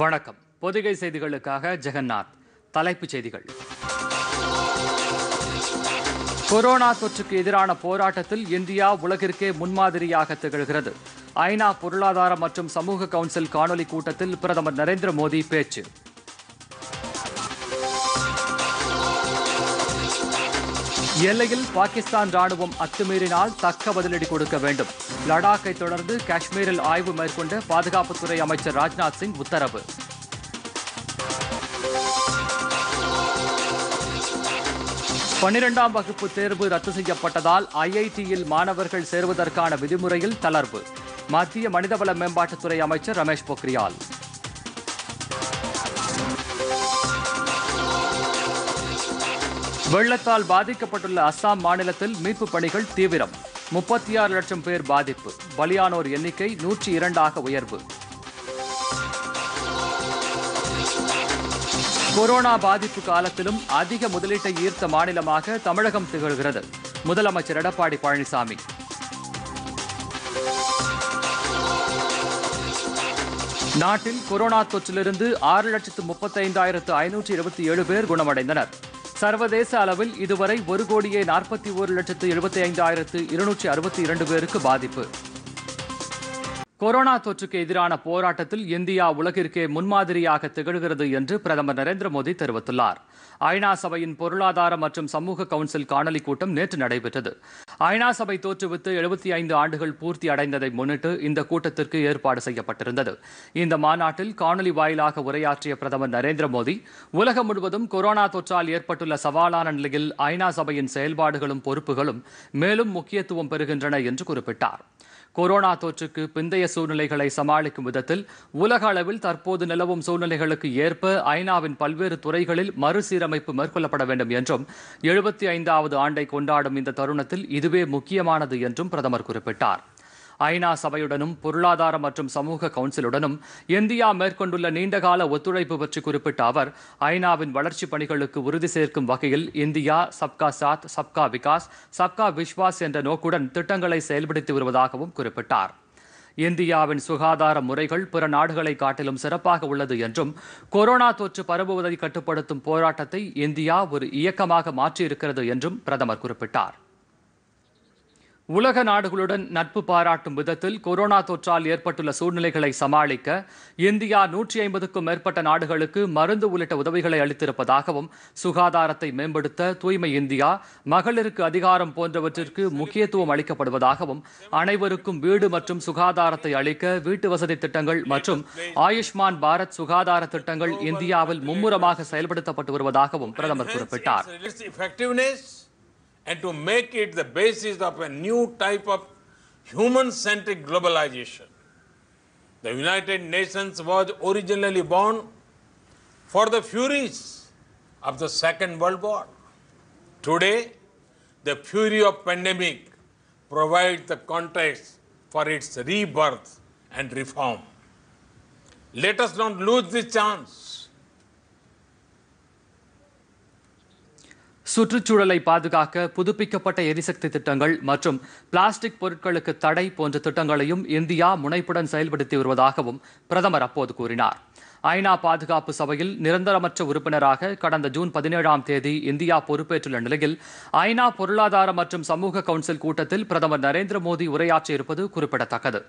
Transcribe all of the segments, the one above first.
வணக்கம் பொதிகை செய்திகளுக்காக ஜெகநாத் தலைப்புச் செய்திகள் கொரோனா தொற்றுக்கு எதிரான போராட்டத்தில் இந்தியா உலகிற்கே முன்மாதிரியாக திகழ்கிறது ஐநா பொருளாதார மற்றும் சமூக கவுன்சில் காணொலி கூட்டத்தில் பிரதமர் நரேந்திர மோடி பேச்சு எல்லையில் பாகிஸ்தான் ராணுவம் அத்துமீறினால் தக்க பதிலடி கொடுக்க வேண்டும் லடாக்கை தொடர்ந்து காஷ்மீரில் ஆய்வு மேற்கொண்ட பாதுகாப்புத்துறை அமைச்சர் ராஜ்நாத் சிங் உத்தரவு பன்னிரெண்டாம் வகுப்பு தேர்வு ரத்து செய்யப்பட்டதால் ஐஐடியில் மாணவர்கள் சேருவதற்கான விதிமுறையில் தளர்வு மத்திய மனிதவள மேம்பாட்டுத்துறை அமைச்சர் ரமேஷ் பொக்ரியால் வெள்ளத்தால் பாதிக்கப்பட்டுள்ள அஸ்ஸாம் மாநிலத்தில் மீட்பு பணிகள் தீவிரம் முப்பத்தி ஆறு லட்சம் பேர் பாதிப்பு பலியானோர் எண்ணிக்கை நூற்றி இரண்டாக உயர்வு கொரோனா பாதிப்பு காலத்திலும் அதிக முதலீட்டை ஈர்த்த மாநிலமாக தமிழகம் திகழ்கிறது முதலமைச்சர் எடப்பாடி பழனிசாமி நாட்டில் கொரோனா தொற்றிலிருந்து ஆறு லட்சத்து முப்பத்தைந்தாயிரத்து ஐநூற்றி இருபத்தி ஏழு பேர் குணமடைந்தனர் சர்வதேச அளவில் இதுவரை ஒரு கோடியே நாற்பத்தி ஒரு லட்சத்து எழுபத்தி ஐந்தாயிரத்து இருநூற்றி அறுபத்தி இரண்டு பேருக்கு பாதிப்பு கொரோனா தொற்றுக்கு எதிரான போராட்டத்தில் இந்தியா உலகிற்கே முன்மாதிரியாக திகழ்கிறது என்று பிரதமர் நரேந்திர மோடி தெரிவித்துள்ளார் ஐநா சபையின் பொருளாதார மற்றும் சமூக கவுன்சில் காணொலி கூட்டம் நேற்று நடைபெற்றது ஐநா சபை தோற்றுவித்து எழுபத்தி ஐந்து ஆண்டுகள் பூர்த்தி அடைந்ததை முன்னிட்டு இந்த கூட்டத்திற்கு ஏற்பாடு செய்யப்பட்டிருந்தது இந்த மாநாட்டில் காணொலி வாயிலாக உரையாற்றிய பிரதமர் நரேந்திர மோடி உலகம் முழுவதும் கொரோனா தொற்றால் ஏற்பட்டுள்ள சவாலான நிலையில் ஐநா சபையின் செயல்பாடுகளும் பொறுப்புகளும் மேலும் முக்கியத்துவம் பெறுகின்றன என்று குறிப்பிட்டார் கொரோனா தொற்றுக்கு பிந்தைய சூழ்நிலைகளை சமாளிக்கும் விதத்தில் உலக அளவில் தற்போது நிலவும் சூழ்நிலைகளுக்கு ஏற்ப ஐநாவின் பல்வேறு துறைகளில் மறுசீரமைப்பு மேற்கொள்ளப்பட வேண்டும் என்றும் எழுபத்தி ஐந்தாவது ஆண்டை கொண்டாடும் இந்த தருணத்தில் இதுவே முக்கியமானது என்றும் பிரதமர் குறிப்பிட்டார் ஐநா சபையுடனும் பொருளாதார மற்றும் சமூக கவுன்சிலுடனும் இந்தியா மேற்கொண்டுள்ள நீண்டகால ஒத்துழைப்பு பற்றி குறிப்பிட்ட அவர் ஐநாவின் வளர்ச்சிப் பணிகளுக்கு உறுதி சேர்க்கும் வகையில் இந்தியா சப்கா சாத் சப்கா விகாஸ் சப்கா விஸ்வாஸ் என்ற நோக்குடன் திட்டங்களை செயல்படுத்தி வருவதாகவும் குறிப்பிட்டார் இந்தியாவின் சுகாதார முறைகள் பிற நாடுகளை காட்டிலும் சிறப்பாக உள்ளது என்றும் கொரோனா தொற்று பரவுவதை கட்டுப்படுத்தும் போராட்டத்தை இந்தியா ஒரு இயக்கமாக மாற்றியிருக்கிறது என்றும் பிரதமர் குறிப்பிட்டார் உலக நாடுகளுடன் நட்பு பாராட்டும் விதத்தில் கொரோனா தொற்றால் ஏற்பட்டுள்ள சூழ்நிலைகளை சமாளிக்க இந்தியா நூற்றி ஐம்பதுக்கும் மேற்பட்ட நாடுகளுக்கு மருந்து உள்ளிட்ட உதவிகளை அளித்திருப்பதாகவும் சுகாதாரத்தை மேம்படுத்த தூய்மை இந்தியா மகளிருக்கு அதிகாரம் போன்றவற்றிற்கு முக்கியத்துவம் அளிக்கப்படுவதாகவும் அனைவருக்கும் வீடு மற்றும் சுகாதாரத்தை அளிக்க வீட்டு வசதி திட்டங்கள் மற்றும் ஆயுஷ்மான் பாரத் சுகாதார திட்டங்கள் இந்தியாவில் மும்முரமாக செயல்படுத்தப்பட்டு வருவதாகவும் பிரதமர் குறிப்பிட்டார் and to make it the basis of a new type of human-centric globalization. The United Nations was originally born for the furies of the Second World War. Today, the fury of pandemic provides the context for its rebirth and reform. Let us not lose this chance சுற்றுச்சூழலை பாதுகாக்க புதுப்பிக்கப்பட்ட எரிசக்தி திட்டங்கள் மற்றும் plastic பொருட்களுக்கு தடை போன்ற திட்டங்களையும் இந்தியா முனைப்புடன் செயல்படுத்தி வருவதாகவும் பிரதமர் அப்போது கூறினார் ஐநா பாதுகாப்பு சபையில் நிரந்தரமற்ற உறுப்பினராக கடந்த ஜூன் பதினேழாம் தேதி இந்தியா பொறுப்பேற்றுள்ள நிலையில் ஐநா பொருளாதார மற்றும் சமூக கவுன்சில் கூட்டத்தில் பிரதமர் நரேந்திர மோடி உரையாற்றியிருப்பது குறிப்பிடத்தக்கது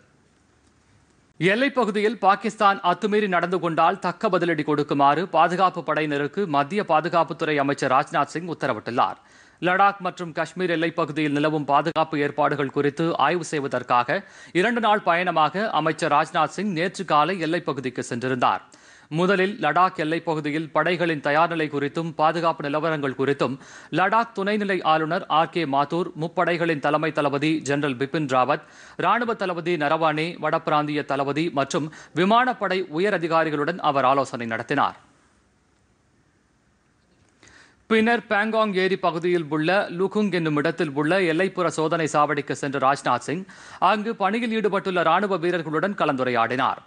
பகுதியில் பாகிஸ்தான் அத்துமீறி நடந்து கொண்டால் தக்க பதிலடி கொடுக்குமாறு பாதுகாப்பு படையினருக்கு மத்திய பாதுகாப்புத்துறை அமைச்சர் ராஜ்நாத் சிங் உத்தரவிட்டுள்ளார் லடாக் மற்றும் காஷ்மீர் எல்லைப்பகுதியில் நிலவும் பாதுகாப்பு ஏற்பாடுகள் குறித்து ஆய்வு செய்வதற்காக இரண்டு நாள் பயணமாக அமைச்சர் ராஜ்நாத் சிங் நேற்று காலை எல்லைப்பகுதிக்கு சென்றிருந்தார் முதலில் லடாக் எல்லைப் பகுதியில் படைகளின் தயார்நிலை குறித்தும் பாதுகாப்பு நிலவரங்கள் குறித்தும் லடாக் துணைநிலை ஆளுநர் ஆர் கே மாத்தூர் முப்படைகளின் தலைமை தளபதி ஜெனரல் பிபின் ராவத் ராணுவ தளபதி நரவானே பிராந்திய தளபதி மற்றும் விமானப்படை உயர் அதிகாரிகளுடன் அவர் ஆலோசனை நடத்தினார் பின்னர் பேங்காங் ஏரி பகுதியில் உள்ள லுகுங் என்னும் இடத்தில் உள்ள எல்லைப்புற சோதனை சாவடிக்கு சென்ற ராஜ்நாத் சிங் அங்கு பணியில் ஈடுபட்டுள்ள ராணுவ வீரர்களுடன் கலந்துரையாடினார்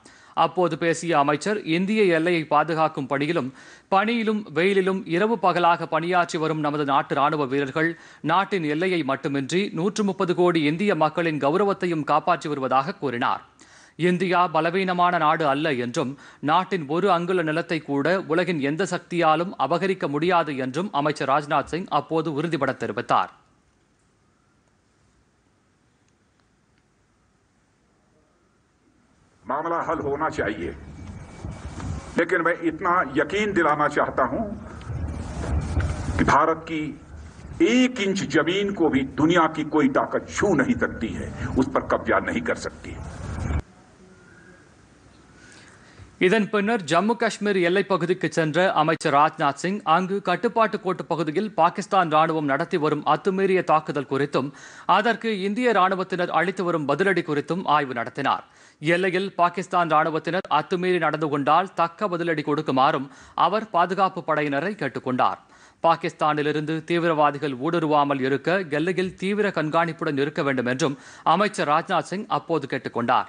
அப்போது பேசிய அமைச்சர் இந்திய எல்லையை பாதுகாக்கும் பணியிலும் பணியிலும் வெயிலிலும் இரவு பகலாக பணியாற்றி வரும் நமது நாட்டு ராணுவ வீரர்கள் நாட்டின் எல்லையை மட்டுமின்றி நூற்று முப்பது கோடி இந்திய மக்களின் கௌரவத்தையும் காப்பாற்றி வருவதாக கூறினார் இந்தியா பலவீனமான நாடு அல்ல என்றும் நாட்டின் ஒரு அங்குல நிலத்தை கூட உலகின் எந்த சக்தியாலும் அபகரிக்க முடியாது என்றும் அமைச்சர் ராஜ்நாத் சிங் அப்போது உறுதிபட தெரிவித்தார் मामला हल होना चाहिए लेकिन मैं इतना यकीन दिलाना चाहता हूं कि भारत की एक इंच जमीन को भी दुनिया की कोई ताकत छू नहीं सकती है उस पर कब्जा नहीं कर सकती है இதன் பின்னர் ஜம்மு காஷ்மீர் எல்லைப் பகுதிக்கு சென்ற அமைச்சர் ராஜ்நாத் சிங் அங்கு கட்டுப்பாட்டு கோட்டு பகுதியில் பாகிஸ்தான் ராணுவம் நடத்தி வரும் அத்துமீறிய தாக்குதல் குறித்தும் அதற்கு இந்திய ராணுவத்தினர் அளித்து வரும் பதிலடி குறித்தும் ஆய்வு நடத்தினார் எல்லையில் பாகிஸ்தான் ராணுவத்தினர் அத்துமீறி நடந்து கொண்டால் தக்க பதிலடி கொடுக்குமாறும் அவர் பாதுகாப்பு படையினரை கேட்டுக்கொண்டார் பாகிஸ்தானிலிருந்து தீவிரவாதிகள் ஊடுருவாமல் இருக்க எல்லையில் தீவிர கண்காணிப்புடன் இருக்க வேண்டும் என்றும் அமைச்சர் ராஜ்நாத் சிங் அப்போது கேட்டுக்கொண்டார்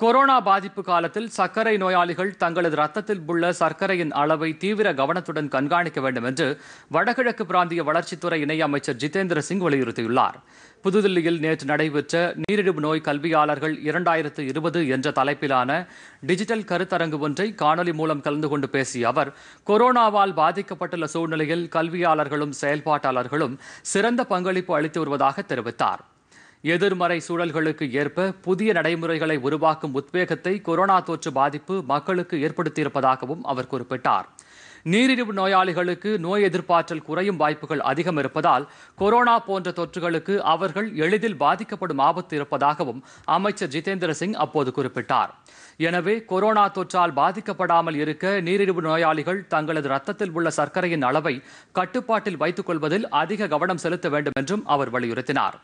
கொரோனா பாதிப்பு காலத்தில் சர்க்கரை நோயாளிகள் தங்களது ரத்தத்தில் உள்ள சர்க்கரையின் அளவை தீவிர கவனத்துடன் கண்காணிக்க வேண்டும் என்று வடகிழக்கு பிராந்திய வளர்ச்சித்துறை இணையமைச்சர் ஜிதேந்திர சிங் வலியுறுத்தியுள்ளார் புதுதில்லியில் நேற்று நடைபெற்ற நீரிழிவு நோய் கல்வியாளர்கள் இரண்டாயிரத்து இருபது என்ற தலைப்பிலான டிஜிட்டல் கருத்தரங்கு ஒன்றை காணொலி மூலம் கலந்து கொண்டு பேசிய அவர் கொரோனாவால் பாதிக்கப்பட்டுள்ள சூழ்நிலையில் கல்வியாளர்களும் செயல்பாட்டாளர்களும் சிறந்த பங்களிப்பு அளித்து வருவதாக தெரிவித்தார் எதிர்மறை சூழல்களுக்கு ஏற்ப புதிய நடைமுறைகளை உருவாக்கும் உத்வேகத்தை கொரோனா தொற்று பாதிப்பு மக்களுக்கு ஏற்படுத்தியிருப்பதாகவும் அவர் குறிப்பிட்டார் நீரிழிவு நோயாளிகளுக்கு நோய் எதிர்ப்பாற்றல் குறையும் வாய்ப்புகள் அதிகம் இருப்பதால் கொரோனா போன்ற தொற்றுகளுக்கு அவர்கள் எளிதில் பாதிக்கப்படும் ஆபத்து இருப்பதாகவும் அமைச்சர் ஜிதேந்திர சிங் அப்போது குறிப்பிட்டார் எனவே கொரோனா தொற்றால் பாதிக்கப்படாமல் இருக்க நீரிழிவு நோயாளிகள் தங்களது ரத்தத்தில் உள்ள சர்க்கரையின் அளவை கட்டுப்பாட்டில் வைத்துக் கொள்வதில் அதிக கவனம் செலுத்த வேண்டும் என்றும் அவர் வலியுறுத்தினார்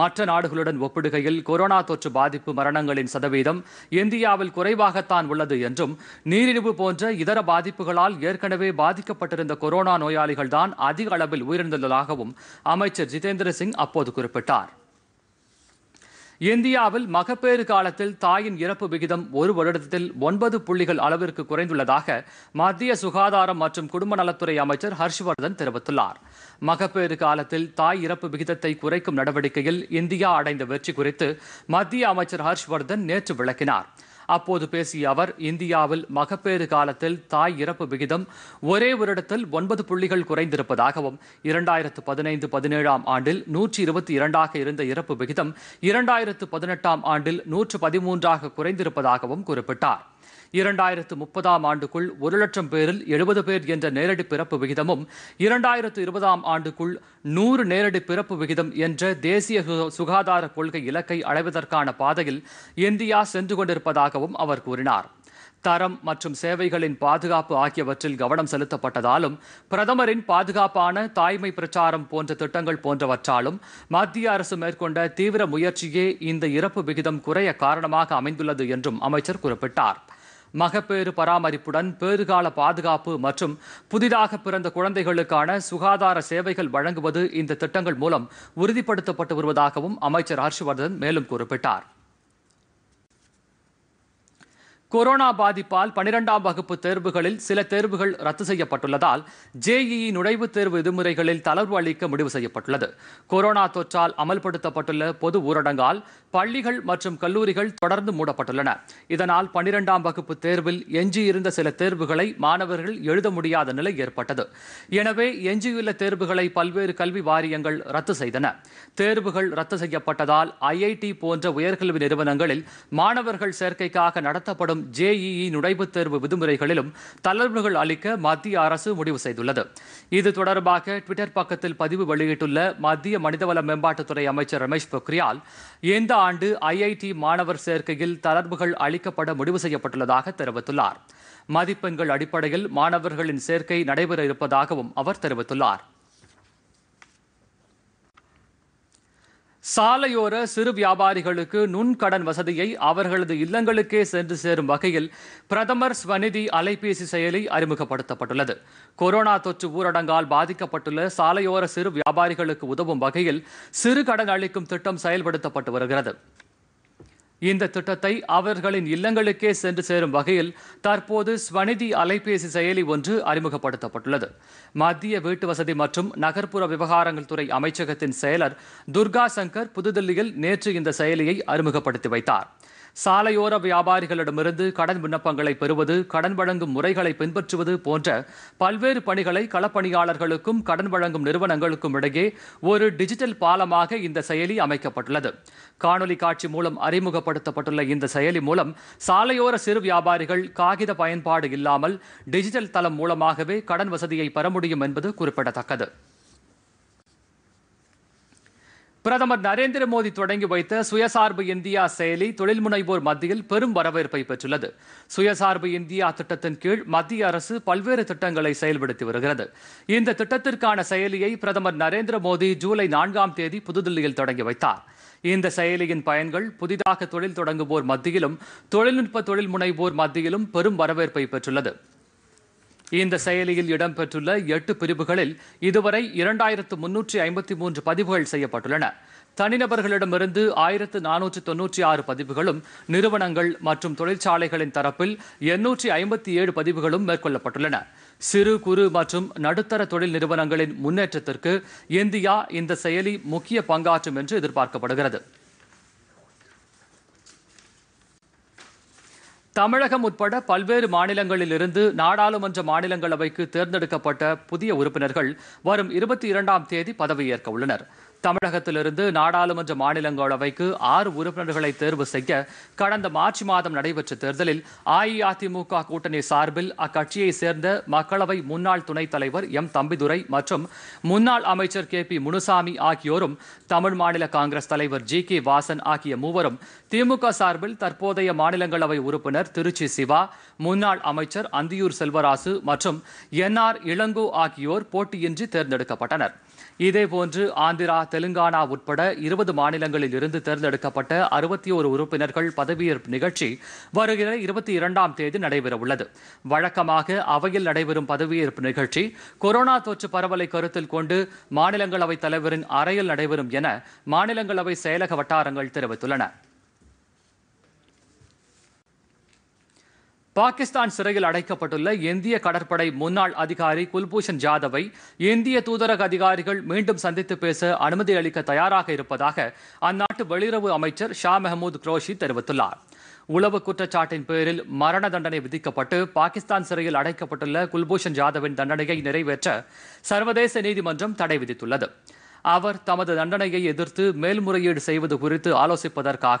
மற்ற நாடுகளுடன் ஒப்பிடுகையில் கொரோனா தொற்று பாதிப்பு மரணங்களின் சதவீதம் இந்தியாவில் குறைவாகத்தான் உள்ளது என்றும் நீரிழிவு போன்ற இதர பாதிப்புகளால் ஏற்கனவே பாதிக்கப்பட்டிருந்த கொரோனா நோயாளிகள்தான் அதிக அளவில் உயிரிழந்துள்ளதாகவும் அமைச்சர் ஜிதேந்திர சிங் அப்போது குறிப்பிட்டார் இந்தியாவில் மகப்பேறு காலத்தில் தாயின் இறப்பு விகிதம் ஒரு வருடத்தில் ஒன்பது புள்ளிகள் அளவிற்கு குறைந்துள்ளதாக மத்திய சுகாதாரம் மற்றும் குடும்ப நலத்துறை அமைச்சர் ஹர்ஷ்வர்தன் தெரிவித்துள்ளார் மகப்பேறு காலத்தில் தாய் இறப்பு விகிதத்தை குறைக்கும் நடவடிக்கையில் இந்தியா அடைந்த வெற்றி குறித்து மத்திய அமைச்சர் ஹர்ஷ்வர்தன் நேற்று விளக்கினார் அப்போது பேசிய அவர் இந்தியாவில் மகப்பேறு காலத்தில் தாய் இறப்பு விகிதம் ஒரே வருடத்தில் ஒன்பது புள்ளிகள் குறைந்திருப்பதாகவும் இரண்டாயிரத்து பதினைந்து பதினேழாம் ஆண்டில் நூற்றி இருபத்தி இரண்டாக இருந்த இறப்பு விகிதம் இரண்டாயிரத்து பதினெட்டாம் ஆண்டில் நூற்று பதிமூன்றாக குறைந்திருப்பதாகவும் குறிப்பிட்டார் இரண்டாயிரத்து முப்பதாம் ஆண்டுக்குள் ஒரு லட்சம் பேரில் எழுபது பேர் என்ற நேரடி பிறப்பு விகிதமும் இரண்டாயிரத்து இருபதாம் ஆண்டுக்குள் நூறு நேரடி பிறப்பு விகிதம் என்ற தேசிய சுகாதார கொள்கை இலக்கை அடைவதற்கான பாதையில் இந்தியா சென்று கொண்டிருப்பதாகவும் அவர் கூறினார் தரம் மற்றும் சேவைகளின் பாதுகாப்பு ஆகியவற்றில் கவனம் செலுத்தப்பட்டதாலும் பிரதமரின் பாதுகாப்பான தாய்மை பிரச்சாரம் போன்ற திட்டங்கள் போன்றவற்றாலும் மத்திய அரசு மேற்கொண்ட தீவிர முயற்சியே இந்த இறப்பு விகிதம் குறைய காரணமாக அமைந்துள்ளது என்றும் அமைச்சர் குறிப்பிட்டாா் மகப்பேறு பராமரிப்புடன் பேறுகால பாதுகாப்பு மற்றும் புதிதாக பிறந்த குழந்தைகளுக்கான சுகாதார சேவைகள் வழங்குவது இந்த திட்டங்கள் மூலம் உறுதிப்படுத்தப்பட்டு வருவதாகவும் அமைச்சர் ஹர்ஷ்வர்தன் மேலும் குறிப்பிட்டார் கொரோனா பாதிப்பால் பனிரெண்டாம் வகுப்பு தேர்வுகளில் சில தேர்வுகள் ரத்து செய்யப்பட்டுள்ளதால் ஜேஇஇ நுழைவுத் தேர்வு விதிமுறைகளில் தளர்வு அளிக்க முடிவு செய்யப்பட்டுள்ளது கொரோனா தொற்றால் அமல்படுத்தப்பட்டுள்ள பொது ஊரடங்கால் பள்ளிகள் மற்றும் கல்லூரிகள் தொடர்ந்து மூடப்பட்டுள்ளன இதனால் பனிரெண்டாம் வகுப்பு தேர்வில் எஞ்சியிருந்த சில தேர்வுகளை மாணவர்கள் எழுத முடியாத நிலை ஏற்பட்டது எனவே எஞ்சியுள்ள தேர்வுகளை பல்வேறு கல்வி வாரியங்கள் ரத்து செய்தன தேர்வுகள் ரத்து செய்யப்பட்டதால் ஐஐடி போன்ற உயர்கல்வி நிறுவனங்களில் மாணவர்கள் சேர்க்கைக்காக நடத்தப்படும் ஜேஇஇ நுழைவுத் தேர்வு விதிமுறைகளிலும் தளர்வுகள் அளிக்க மத்திய அரசு முடிவு செய்துள்ளது இது தொடர்பாக ட்விட்டர் பக்கத்தில் பதிவு வெளியிட்டுள்ள மத்திய மனிதவள மேம்பாட்டுத்துறை அமைச்சர் ரமேஷ் பொக்ரியால் இந்த ஆண்டு ஐஐடி மாணவர் சேர்க்கையில் தளர்வுகள் அளிக்கப்பட முடிவு செய்யப்பட்டுள்ளதாக தெரிவித்துள்ளார் மதிப்பெண்கள் அடிப்படையில் மாணவர்களின் சேர்க்கை நடைபெற இருப்பதாகவும் அவர் தெரிவித்துள்ளார் சாலையோர சிறு வியாபாரிகளுக்கு நுண்கடன் வசதியை அவர்களது இல்லங்களுக்கே சென்று சேரும் வகையில் பிரதமர் ஸ்வநிதி அலைபேசி செயலி அறிமுகப்படுத்தப்பட்டுள்ளது கொரோனா தொற்று ஊரடங்கால் பாதிக்கப்பட்டுள்ள சாலையோர சிறு வியாபாரிகளுக்கு உதவும் வகையில் சிறு கடன் அளிக்கும் திட்டம் செயல்படுத்தப்பட்டு வருகிறது இந்த திட்டத்தை அவர்களின் இல்லங்களுக்கே சென்று சேரும் வகையில் தற்போது ஸ்வநிதி அலைபேசி செயலி ஒன்று அறிமுகப்படுத்தப்பட்டுள்ளது மத்திய வீட்டு வசதி மற்றும் நகர்ப்புற விவகாரங்கள் துறை அமைச்சகத்தின் செயலர் துர்கா சங்கர் புதுதில்லியில் நேற்று இந்த செயலியை அறிமுகப்படுத்தி வைத்தார் சாலையோர வியாபாரிகளிடமிருந்து கடன் விண்ணப்பங்களை பெறுவது கடன் வழங்கும் முறைகளை பின்பற்றுவது போன்ற பல்வேறு பணிகளை களப்பணியாளர்களுக்கும் கடன் வழங்கும் நிறுவனங்களுக்கும் இடையே ஒரு டிஜிட்டல் பாலமாக இந்த செயலி அமைக்கப்பட்டுள்ளது காணொலி காட்சி மூலம் அறிமுகப்படுத்தப்பட்டுள்ள இந்த செயலி மூலம் சாலையோர சிறு வியாபாரிகள் காகித பயன்பாடு இல்லாமல் டிஜிட்டல் தளம் மூலமாகவே கடன் வசதியை பெற முடியும் என்பது குறிப்பிடத்தக்கது பிரதமர் நரேந்திர மோடி தொடங்கி வைத்த சுயசார்பு இந்தியா செயலி தொழில் முனைவோர் மத்தியில் பெரும் வரவேற்பை பெற்றுள்ளது சுயசார்பு இந்தியா திட்டத்தின் கீழ் மத்திய அரசு பல்வேறு திட்டங்களை செயல்படுத்தி வருகிறது இந்த திட்டத்திற்கான செயலியை பிரதமர் நரேந்திர மோடி ஜூலை நான்காம் தேதி புதுதில்லியில் தொடங்கி வைத்தார் இந்த செயலியின் பயன்கள் புதிதாக தொழில் தொடங்குவோர் மத்தியிலும் தொழில்நுட்ப தொழில் முனைவோர் மத்தியிலும் பெரும் வரவேற்பை பெற்றுள்ளது இந்த செயலியில் இடம்பெற்றுள்ள எட்டு பிரிவுகளில் இதுவரை இரண்டாயிரத்து முன்னூற்றி ஐம்பத்தி மூன்று பதிவுகள் செய்யப்பட்டுள்ளன தனிநபர்களிடமிருந்து ஆயிரத்து நானூற்று தொன்னூற்றி ஆறு பதிவுகளும் நிறுவனங்கள் மற்றும் தொழிற்சாலைகளின் தரப்பில் எண்ணூற்றி ஐம்பத்தி ஏழு பதிவுகளும் மேற்கொள்ளப்பட்டுள்ளன சிறு குறு மற்றும் நடுத்தர தொழில் நிறுவனங்களின் முன்னேற்றத்திற்கு இந்தியா இந்த செயலி முக்கிய பங்காற்றும் என்று எதிர்பார்க்கப்படுகிறது தமிழகம் உட்பட பல்வேறு மாநிலங்களிலிருந்து நாடாளுமன்ற மாநிலங்களவைக்கு தேர்ந்தெடுக்கப்பட்ட புதிய உறுப்பினர்கள் வரும் இருபத்தி இரண்டாம் தேதி பதவியேற்க உள்ளனர் தமிழகத்திலிருந்து நாடாளுமன்ற மாநிலங்களவைக்கு ஆறு உறுப்பினர்களை தேர்வு செய்ய கடந்த மார்ச் மாதம் நடைபெற்ற தேர்தலில் அஇஅதிமுக கூட்டணி சார்பில் அக்கட்சியை சேர்ந்த மக்களவை முன்னாள் துணைத் தலைவர் எம் தம்பிதுரை மற்றும் முன்னாள் அமைச்சர் கே பி முனுசாமி ஆகியோரும் தமிழ் மாநில காங்கிரஸ் தலைவர் ஜி கே வாசன் ஆகிய மூவரும் திமுக சார்பில் தற்போதைய மாநிலங்களவை உறுப்பினர் திருச்சி சிவா முன்னாள் அமைச்சர் அந்தியூர் செல்வராசு மற்றும் என் ஆர் இளங்கோ ஆகியோர் போட்டியின்றி தேர்ந்தெடுக்கப்பட்டனர் இதேபோன்று ஆந்திரா தெலுங்கானா உட்பட இருபது மாநிலங்களில் இருந்து தேர்ந்தெடுக்கப்பட்ட அறுபத்தி ஒரு உறுப்பினர்கள் பதவியேற்பு நிகழ்ச்சி வருகிற இருபத்தி இரண்டாம் தேதி நடைபெறவுள்ளது வழக்கமாக அவையில் நடைபெறும் பதவியேற்பு நிகழ்ச்சி கொரோனா தொற்று பரவலை கருத்தில் கொண்டு மாநிலங்களவைத் தலைவரின் அறையில் நடைபெறும் என மாநிலங்களவை செயலக வட்டாரங்கள் தெரிவித்துள்ளன பாகிஸ்தான் சிறையில் அடைக்கப்பட்டுள்ள இந்திய கடற்படை முன்னாள் அதிகாரி குல்பூஷன் ஜாதவை இந்திய தூதரக அதிகாரிகள் மீண்டும் சந்தித்து பேச அனுமதி அளிக்க தயாராக இருப்பதாக அந்நாட்டு வெளியுறவு அமைச்சர் ஷா மெஹமூத் குரோஷி தெரிவித்துள்ளார் உளவு குற்றச்சாட்டின் பேரில் மரண தண்டனை விதிக்கப்பட்டு பாகிஸ்தான் சிறையில் அடைக்கப்பட்டுள்ள குல்பூஷன் ஜாதவின் தண்டனையை நிறைவேற்ற சர்வதேச நீதிமன்றம் தடை விதித்துள்ளது அவர் தமது தண்டனையை எதிர்த்து மேல்முறையீடு செய்வது குறித்து ஆலோசிப்பதற்காக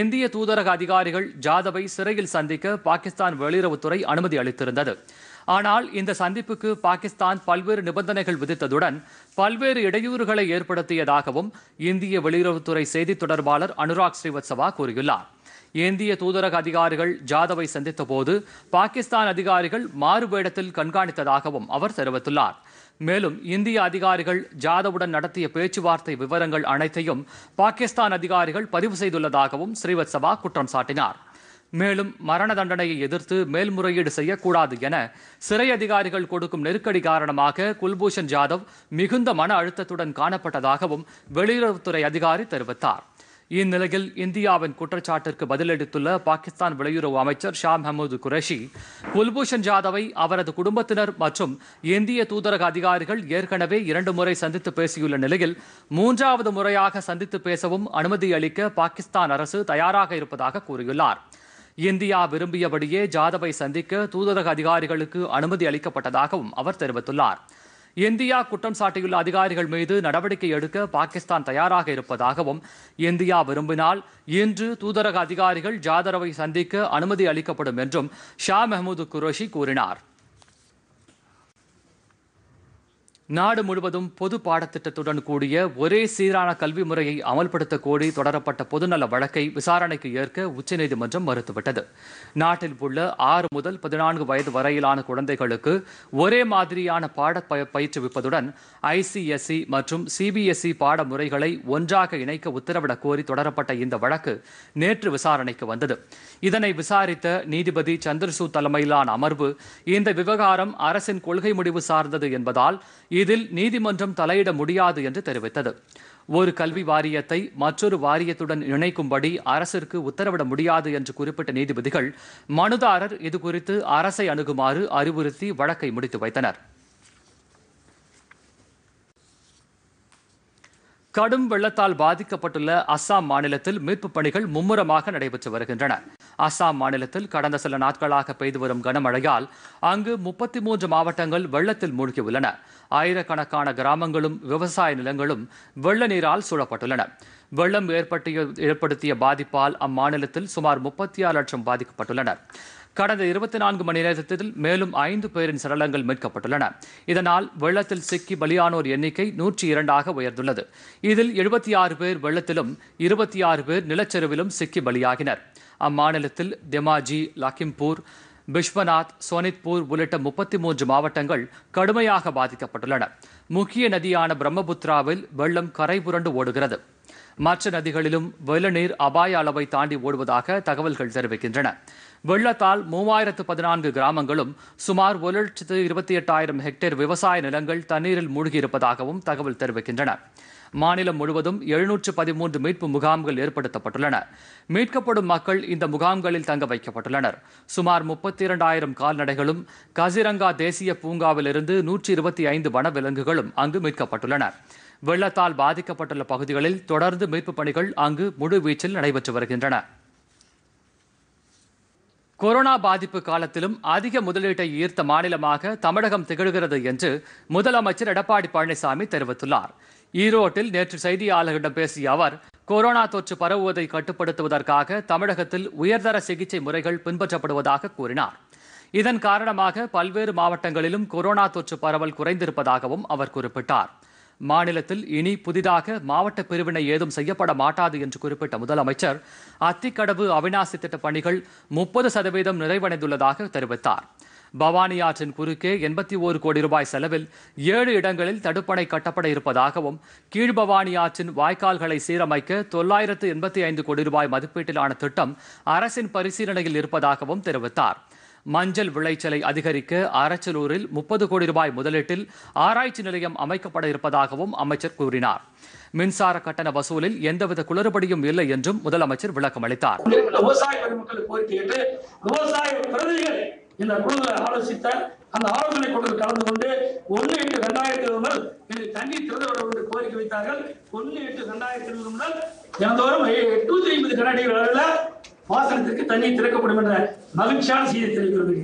இந்திய தூதரக அதிகாரிகள் ஜாதவை சிறையில் சந்திக்க பாகிஸ்தான் வெளியுறவுத்துறை அனுமதி அளித்திருந்தது ஆனால் இந்த சந்திப்புக்கு பாகிஸ்தான் பல்வேறு நிபந்தனைகள் விதித்ததுடன் பல்வேறு இடையூறுகளை ஏற்படுத்தியதாகவும் இந்திய வெளியுறவுத்துறை செய்தி தொடர்பாளர் அனுராக் ஸ்ரீவத்சவா கூறியுள்ளார் இந்திய தூதரக அதிகாரிகள் ஜாதவை சந்தித்த போது பாகிஸ்தான் அதிகாரிகள் மாறுபேடத்தில் கண்காணித்ததாகவும் அவர் தெரிவித்துள்ளார் மேலும் இந்திய அதிகாரிகள் ஜாதவுடன் நடத்திய பேச்சுவார்த்தை விவரங்கள் அனைத்தையும் பாகிஸ்தான் அதிகாரிகள் பதிவு செய்துள்ளதாகவும் ஸ்ரீவத்சவா குற்றம் சாட்டினார் மேலும் மரண தண்டனையை எதிர்த்து மேல்முறையீடு செய்யக்கூடாது என சிறை அதிகாரிகள் கொடுக்கும் நெருக்கடி காரணமாக குல்பூஷன் ஜாதவ் மிகுந்த மன அழுத்தத்துடன் காணப்பட்டதாகவும் வெளியுறவுத்துறை அதிகாரி தெரிவித்தார் இந்நிலையில் இந்தியாவின் குற்றச்சாட்டிற்கு பதிலளித்துள்ள பாகிஸ்தான் வெளியுறவு அமைச்சர் ஷா மஹமூது குரேஷி குல்பூஷன் ஜாதவை அவரது குடும்பத்தினர் மற்றும் இந்திய தூதரக அதிகாரிகள் ஏற்கனவே இரண்டு முறை சந்தித்து பேசியுள்ள நிலையில் மூன்றாவது முறையாக சந்தித்து பேசவும் அனுமதி அளிக்க பாகிஸ்தான் அரசு தயாராக இருப்பதாக கூறியுள்ளார் இந்தியா விரும்பியபடியே ஜாதவை சந்திக்க தூதரக அதிகாரிகளுக்கு அனுமதி அளிக்கப்பட்டதாகவும் அவர் தெரிவித்துள்ளார் இந்தியா குற்றம் சாட்டியுள்ள அதிகாரிகள் மீது நடவடிக்கை எடுக்க பாகிஸ்தான் தயாராக இருப்பதாகவும் இந்தியா விரும்பினால் இன்று தூதரக அதிகாரிகள் ஜாதரவை சந்திக்க அனுமதி அளிக்கப்படும் என்றும் ஷா மெஹமூது குரோஷி கூறினார் நாடு முழுவதும் பொது பாடத்திட்டத்துடன் கூடிய ஒரே சீரான கல்வி முறையை அமல்படுத்த கோரி தொடரப்பட்ட பொதுநல வழக்கை விசாரணைக்கு ஏற்க உச்சநீதிமன்றம் மறுத்துவிட்டது நாட்டில் உள்ள ஆறு முதல் பதினான்கு வயது வரையிலான குழந்தைகளுக்கு ஒரே மாதிரியான பாட பயிற்றுவிப்பதுடன் ஐசிஎஸ்இ மற்றும் சிபிஎஸ்இ பாட முறைகளை ஒன்றாக இணைக்க உத்தரவிடக் கோரி தொடரப்பட்ட இந்த வழக்கு நேற்று விசாரணைக்கு வந்தது இதனை விசாரித்த நீதிபதி சந்திரசூத் தலைமையிலான அமர்வு இந்த விவகாரம் அரசின் கொள்கை முடிவு சார்ந்தது என்பதால் இதில் நீதிமன்றம் தலையிட முடியாது என்று தெரிவித்தது ஒரு கல்வி வாரியத்தை மற்றொரு வாரியத்துடன் இணைக்கும்படி அரசிற்கு உத்தரவிட முடியாது என்று குறிப்பிட்ட நீதிபதிகள் மனுதாரர் இதுகுறித்து அரசை அணுகுமாறு அறிவுறுத்தி வழக்கை முடித்து வைத்தனர் கடும் வெள்ளத்தால் பாதிக்கப்பட்டுள்ள அஸ்ஸாம் மாநிலத்தில் மீட்புப் பணிகள் மும்முரமாக நடைபெற்று வருகின்றன அஸ்ஸாம் மாநிலத்தில் கடந்த சில நாட்களாக பெய்து வரும் கனமழையால் அங்கு முப்பத்தி மூன்று மாவட்டங்கள் வெள்ளத்தில் மூழ்கியுள்ளன ஆயிரக்கணக்கான கிராமங்களும் விவசாய நிலங்களும் வெள்ள நீரால் சூழப்பட்டுள்ளன வெள்ளம் ஏற்படுத்திய பாதிப்பால் அம்மாநிலத்தில் சுமார் முப்பத்தி ஆறு லட்சம் பாதிக்கப்பட்டுள்ளனர் கடந்த இருபத்தி நான்கு மணி நேரத்தில் மேலும் ஐந்து பேரின் சடலங்கள் மீட்கப்பட்டுள்ளன இதனால் வெள்ளத்தில் சிக்கி பலியானோர் எண்ணிக்கை நூற்றி இரண்டாக உயர்ந்துள்ளது இதில் எழுபத்தி ஆறு பேர் வெள்ளத்திலும் இருபத்தி ஆறு பேர் நிலச்சரிவிலும் சிக்கி பலியாகினர் அம்மாநிலத்தில் தெமாஜி லக்கிம்பூர் பிஷ்வநாத் சோனித்பூர் உள்ளிட்ட முப்பத்தி மூன்று மாவட்டங்கள் கடுமையாக பாதிக்கப்பட்டுள்ளன முக்கிய நதியான பிரம்மபுத்திராவில் வெள்ளம் கரை புரண்டு ஓடுகிறது மற்ற நதிகளிலும் வெள்ள நீர் அபாய அளவை தாண்டி ஓடுவதாக தகவல்கள் தெரிவிக்கின்றன வெள்ளத்தால் மூவாயிரத்து பதினான்கு கிராமங்களும் சுமார் ஒரு லட்சத்து இருபத்தி எட்டாயிரம் ஹெக்டேர் விவசாய நிலங்கள் தண்ணீரில் மூழ்கியிருப்பதாகவும் தகவல் தெரிவிக்கின்றன மாநிலம் முழுவதும் எழுநூற்று பதிமூன்று மீட்பு முகாம்கள் ஏற்படுத்தப்பட்டுள்ளன மீட்கப்படும் மக்கள் இந்த முகாம்களில் தங்க வைக்கப்பட்டுள்ளனர் சுமார் முப்பத்தி இரண்டாயிரம் கால்நடைகளும் கசிரங்கா தேசிய பூங்காவிலிருந்து நூற்றி இருபத்தி ஐந்து வனவிலங்குகளும் அங்கு மீட்கப்பட்டுள்ளன வெள்ளத்தால் பாதிக்கப்பட்டுள்ள பகுதிகளில் தொடர்ந்து மீட்புப் பணிகள் அங்கு முழுவீச்சில் நடைபெற்று வருகின்றன கொரோனா பாதிப்பு காலத்திலும் அதிக முதலீட்டை ஈர்த்த மாநிலமாக தமிழகம் திகழ்கிறது என்று முதலமைச்சர் எடப்பாடி பழனிசாமி தெரிவித்துள்ளார் ஈரோட்டில் நேற்று செய்தியாளர்களிடம் பேசிய அவர் கொரோனா தொற்று பரவுவதை கட்டுப்படுத்துவதற்காக தமிழகத்தில் உயர்தர சிகிச்சை முறைகள் பின்பற்றப்படுவதாக கூறினார் இதன் காரணமாக பல்வேறு மாவட்டங்களிலும் கொரோனா தொற்று பரவல் குறைந்திருப்பதாகவும் அவர் குறிப்பிட்டார் மாநிலத்தில் இனி புதிதாக மாவட்ட பிரிவினை ஏதும் செய்யப்பட மாட்டாது என்று குறிப்பிட்ட முதலமைச்சர் அத்திக்கடவு அவிநாசி திட்ட பணிகள் முப்பது சதவீதம் நிறைவடைந்துள்ளதாக தெரிவித்தார் பவானி ஆற்றின் குறுக்கே எண்பத்தி ஓரு கோடி ரூபாய் செலவில் ஏழு இடங்களில் தடுப்பணை கட்டப்பட இருப்பதாகவும் கீழ்பவானி ஆற்றின் வாய்க்கால்களை சீரமைக்க தொள்ளாயிரத்து எண்பத்தி ஐந்து கோடி ரூபாய் மதிப்பீட்டிலான திட்டம் அரசின் பரிசீலனையில் இருப்பதாகவும் தெரிவித்தார் மஞ்சள் விளைச்சலை அதிகரிக்க அரச்சலூரில் முப்பது கோடி ரூபாய் முதலீட்டில் ஆராய்ச்சி நிலையம் அமைக்கப்பட இருப்பதாகவும் அமைச்சர் கூறினார் மின்சார கட்டண வசூலில் எந்தவித குளறுபடியும் இல்லை என்றும் முதலமைச்சர் விளக்கம் அளித்தார் அந்த ஆலோசனை கூட்டத்தில் கலந்து கொண்டு எட்டு இருபது முதல் தண்ணீர் திறந்து விட வேண்டும் கோரிக்கை வைத்தார்கள் எட்டு ரெண்டாயிரத்தி இருபது முதல் தினந்தோறும் ஐம்பது அளவில் பாசனத்திற்கு தண்ணீர் திறக்கப்படும் என்ற மகிழ்ச்சியான செய்தி தெரிவிக்கிறது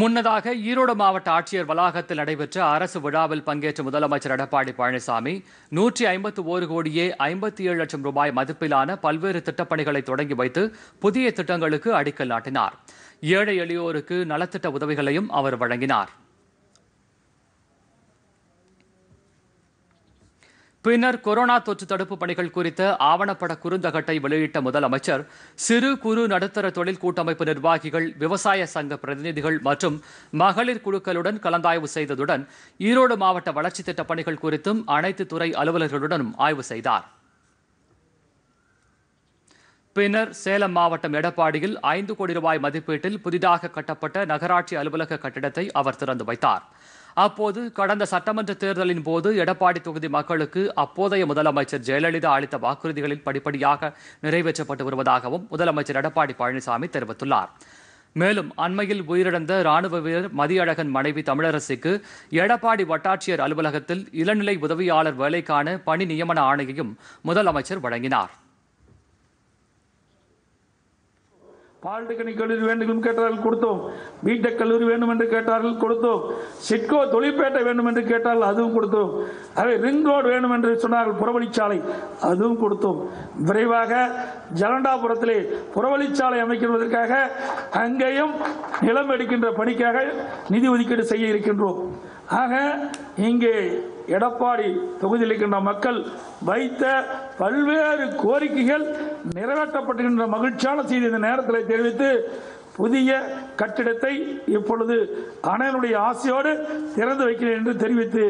முன்னதாக ஈரோடு மாவட்ட ஆட்சியர் வளாகத்தில் நடைபெற்ற அரசு விழாவில் பங்கேற்ற முதலமைச்சர் எடப்பாடி பழனிசாமி நூற்றி ஐம்பத்து ஒரு கோடியே ஐம்பத்தி ஏழு லட்சம் ரூபாய் மதிப்பிலான பல்வேறு திட்டப்பணிகளை தொடங்கி வைத்து புதிய திட்டங்களுக்கு அடிக்கல் நாட்டினார் ஏழை எளியோருக்கு நலத்திட்ட உதவிகளையும் அவர் வழங்கினார் பின்னர் கொரோனா தொற்று தடுப்பு பணிகள் குறித்த ஆவணப்பட குறுந்தகட்டை வெளியிட்ட முதலமைச்சர் சிறு குறு நடுத்தர தொழில் கூட்டமைப்பு நிர்வாகிகள் விவசாய சங்க பிரதிநிதிகள் மற்றும் மகளிர் குழுக்களுடன் கலந்தாய்வு செய்ததுடன் ஈரோடு மாவட்ட வளர்ச்சி திட்ட பணிகள் குறித்தும் அனைத்து துறை அலுவலர்களுடனும் ஆய்வு செய்தார் பின்னர் சேலம் மாவட்டம் எடப்பாடியில் ஐந்து கோடி ரூபாய் மதிப்பீட்டில் புதிதாக கட்டப்பட்ட நகராட்சி அலுவலக கட்டிடத்தை அவர் திறந்து வைத்தார் அப்போது கடந்த சட்டமன்ற தேர்தலின் போது எடப்பாடி தொகுதி மக்களுக்கு அப்போதைய முதலமைச்சர் ஜெயலலிதா அளித்த வாக்குறுதிகளில் படிப்படியாக நிறைவேற்றப்பட்டு வருவதாகவும் முதலமைச்சர் எடப்பாடி பழனிசாமி தெரிவித்துள்ளார் மேலும் அண்மையில் உயிரிழந்த ராணுவ வீரர் மதியழகன் மனைவி தமிழரசிக்கு எடப்பாடி வட்டாட்சியர் அலுவலகத்தில் இளநிலை உதவியாளர் வேலைக்கான பணி நியமன ஆணையையும் முதலமைச்சர் வழங்கினார் பால்டெக்னிக் கல்லூரி வேண்டும் கேட்டார்கள் கொடுத்தோம் பிடெக் கல்லூரி வேண்டும் என்று கேட்டார்கள் கொடுத்தோம் சிட்கோ தொழிற்பேட்டை வேண்டும் என்று கேட்டால் அதுவும் கொடுத்தோம் அதே ரிங் ரோடு வேண்டும் என்று சொன்னார்கள் புறவழிச்சாலை அதுவும் கொடுத்தோம் விரைவாக ஜலண்டாபுரத்திலே புறவழிச்சாலை அமைக்கிறதற்காக அங்கேயும் நிலம் எடுக்கின்ற பணிக்காக நிதி ஒதுக்கீடு செய்ய இருக்கின்றோம் ஆக இங்கே எடப்பாடி தொகுதியில் இருக்கின்ற மக்கள் வைத்த பல்வேறு கோரிக்கைகள் நிறைவேற்றப்படுகின்ற மகிழ்ச்சியான செய்தி இந்த நேரத்தில் தெரிவித்து புதிய கட்டிடத்தை இப்பொழுது அனைவனுடைய ஆசையோடு திறந்து வைக்கிறேன் என்று தெரிவித்து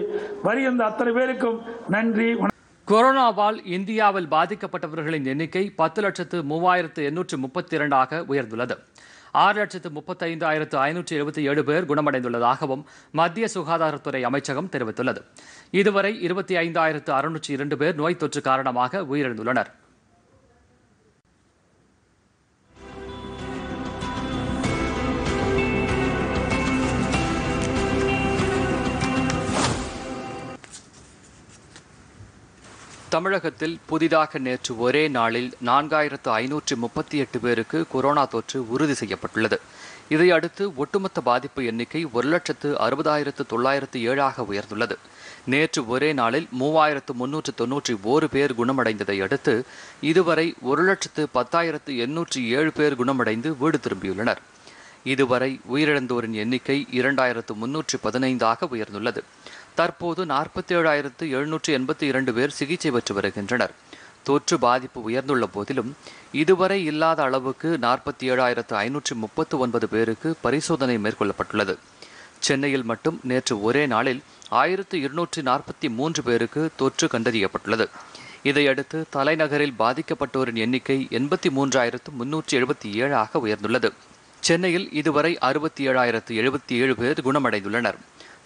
வருகின்ற அத்தனை பேருக்கும் நன்றி கொரோனாவால் இந்தியாவில் பாதிக்கப்பட்டவர்களின் எண்ணிக்கை பத்து லட்சத்து மூவாயிரத்து எண்ணூற்று முப்பத்தி இரண்டாக உயர்ந்துள்ளது ஆறு லட்சத்து முப்பத்தைந்து ஆயிரத்து ஐநூற்றி எழுபத்தி ஏழு பேர் குணமடைந்துள்ளதாகவும் மத்திய சுகாதாரத்துறை அமைச்சகம் தெரிவித்துள்ளது இதுவரை இருபத்தி ஐந்து ஐந்தாயிரத்து அறுநூற்றி இரண்டு பேர் நோய் தொற்று காரணமாக உயிரிழந்துள்ளனர் தமிழகத்தில் புதிதாக நேற்று ஒரே நாளில் நான்காயிரத்து ஐநூற்றி முப்பத்தி எட்டு பேருக்கு கொரோனா தொற்று உறுதி செய்யப்பட்டுள்ளது இதையடுத்து ஒட்டுமொத்த பாதிப்பு எண்ணிக்கை ஒரு லட்சத்து அறுபதாயிரத்து தொள்ளாயிரத்து ஏழாக உயர்ந்துள்ளது நேற்று ஒரே நாளில் மூவாயிரத்து முன்னூற்று தொன்னூற்றி ஓரு பேர் குணமடைந்ததை அடுத்து இதுவரை ஒரு லட்சத்து பத்தாயிரத்து எண்ணூற்றி ஏழு பேர் குணமடைந்து வீடு திரும்பியுள்ளனர் இதுவரை உயிரிழந்தோரின் எண்ணிக்கை இரண்டாயிரத்து முன்னூற்றி பதினைந்தாக உயர்ந்துள்ளது தற்போது நாற்பத்தி ஏழாயிரத்து எழுநூற்று எண்பத்தி இரண்டு பேர் சிகிச்சை பெற்று வருகின்றனர் தொற்று பாதிப்பு உயர்ந்துள்ள போதிலும் இதுவரை இல்லாத அளவுக்கு நாற்பத்தி ஏழாயிரத்து ஐநூற்றி முப்பத்து ஒன்பது பேருக்கு பரிசோதனை மேற்கொள்ளப்பட்டுள்ளது சென்னையில் மட்டும் நேற்று ஒரே நாளில் ஆயிரத்து இருநூற்றி நாற்பத்தி மூன்று பேருக்கு தொற்று கண்டறியப்பட்டுள்ளது இதையடுத்து தலைநகரில் பாதிக்கப்பட்டோரின் எண்ணிக்கை எண்பத்தி மூன்றாயிரத்து முன்னூற்றி எழுபத்தி ஏழாக உயர்ந்துள்ளது சென்னையில் இதுவரை அறுபத்தி ஏழாயிரத்து எழுபத்தி ஏழு பேர் குணமடைந்துள்ளனர்